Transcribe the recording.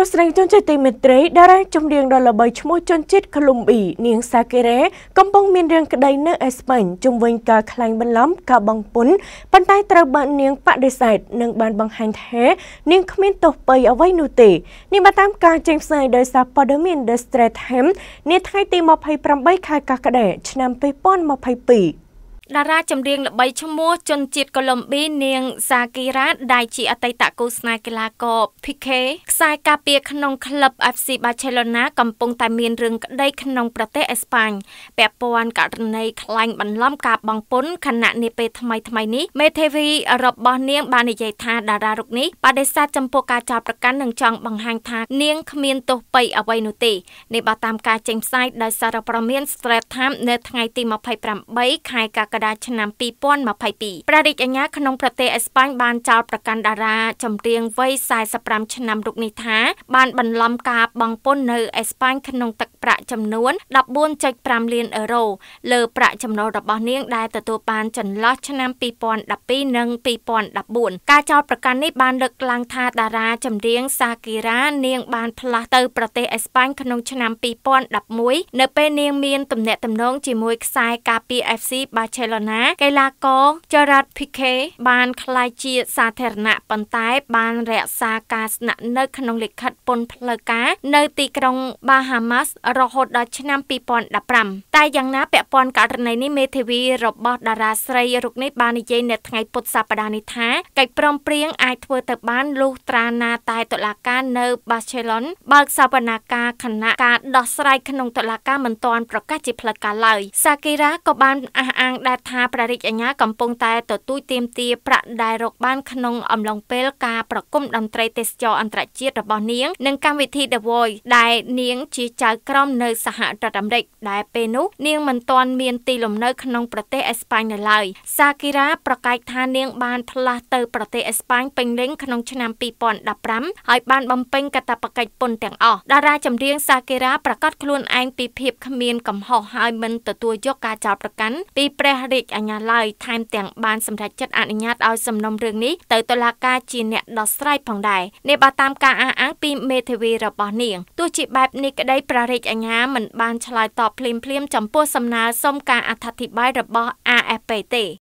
ទស្សនិកជនជាទីមេត្រីតារាចម្រៀងដ៏ល្បីឈ្មោះជនជាតិកូឡុំប៊ីនាងសាកេរ៉េកំពុងមានរឿងក្តីនៅអេស្ប៉ាញជំវិញការក្លែងបន្លំការបងពុនប៉ុន្តែត្រូវបាននាងបដិសេធនិងបានបង្ហាញថានាងគ្មានទោសពៃអ្វីនោះទេនេះបើតាមការចេញផ្សាយដោយសារព័ត៌មាន The Straits Times នាថ្ងៃទី28ខែកក្កដាឆ្នាំ2022តារាចម្រៀងល្បីឈ្មោះ ជនជាតិកូឡុំប៊ីនាងសាគីរ៉ាដែលជាអតីតគូស្នេហ៍កីឡាករ PK ខ្សែការពារក្នុងក្លឹប FC Barcelona កំពុងតែមានរឿងក្តីក្នុងប្រទេសអេស្ប៉ាញពាក់ព័ន្ធករណីខ្លាញ់បន្លំការបង់ពន្ធខណៈនាពេលថ្មីថ្មីនេះមេធាវីរបស់នាងបាននិយាយថាតារារុកនេះបដិសេធចំពោះការចោទប្រកាន់និងចង់បង្ហាញថានាងគ្មានទោសពៃអ្វីនោះទេនេះបើតាមការចេញផ្សាយដោយសារព័ត៌មាន Straits Times នៅថ្ងៃទី28ខែកក្កដាឆ្នាំ2022ព្រះរាជអាជ្ញាក្នុងប្រទេសអេស្ប៉ាញបានចោទប្រកាន់តារាចម្រៀងវ័យ45ឆ្នាំរូបនេះថាបានបន្លំការបងពន្ធនៅអេស្ប៉ាញក្នុងទឹកប្រាក់ចំនួន14.5លានអឺរ៉ូលើប្រាក់ចំណូលរបស់នាងដែលទទួលបានចន្លោះឆ្នាំ2012និង2014ការចោទប្រកាន់នេះបានលើកឡើងថាតារាចម្រៀងសាគីរ៉ានាងបានផ្លាស់ទៅប្រទេសអេស្ប៉ាញក្នុងឆ្នាំ2011នៅពេលនាងមានទំនាក់ទំនងជាមួយខ្សែការពារ FC Barcelona លណាកីឡាករ Gerard Piqué បានក្លាយជាសាធារណៈប៉ុន្តែបានរក្សាការស្នាក់នៅក្នុងលិខិតពន្ធផ្លូវការនៅទីក្រុង Bahamas រហូតដល់ឆ្នាំ2015តែយ៉ាងណាពាក់ព័ន្ធករណីនេះមេធាវីរបស់តារាស្រីរូបនេះបាននិយាយនៅថ្ងៃពុធសប្តាហ៍នេះថាកិច្ចព្រមព្រៀងអាចធ្វើទៅបានលុះត្រាណាតែតុលាការនៅ Barcelona បើកសវនាការគណៈការដោះស្រាយក្នុងតុលាការមិនទាន់ប្រកាសជាផ្លូវការឡើយសាគីរ៉ាក៏បានអះអាងដែរគាត់ថាព្រះរាជអាជ្ញាកំពុងតែទទូចទាមទារប្រាក់ដែលរកបានក្នុងអំឡុងពេលការប្រគំតន្ត្រីទេសចរអន្តរជាតិរបស់នាងនិងកម្មវិធី The Voice ដែលនាងជាចៅក្រមនៅ សហរដ្ឋអាមេរិកដែលពេលនោះ នាងមិនទាន់មានទីលំនៅ ក្នុងប្រទេសអេស្ប៉ាញនៅឡើយសាគីរ៉ាប្រកែកថានាង បានផ្លាស់ទៅប្រទេសអេស្ប៉ាញពេញលេញក្នុងឆ្នាំ2015ហើយបានបំពេញកាតព្វកិច្ចពន្ធទាំងអស់តារាចម្រៀងសាគីរ៉ាប្រកាសខ្លួនឯងពីភាពគ្មាន កំហុសហើយមិនទទួលយកការចោទប្រកាន់ពីព្រះរាជអាជ្ញាឡើយថែមទាំងបានសម្រេចចិត្តអនុញ្ញាតឲ្យសំណុំរឿងនេះទៅតុលាការជាអ្នកដោះស្រាយផងដែរនេះបើតាមការអះអាងពីមេធាវីរបស់នាងទោះជាបែបនេះក្តីព្រះរាជអាជ្ញាមិនបានឆ្លើយតបភ្លាមៗចំពោះសំណើសុំការអត្ថាធិប្បាយរបស់ AFP ទេ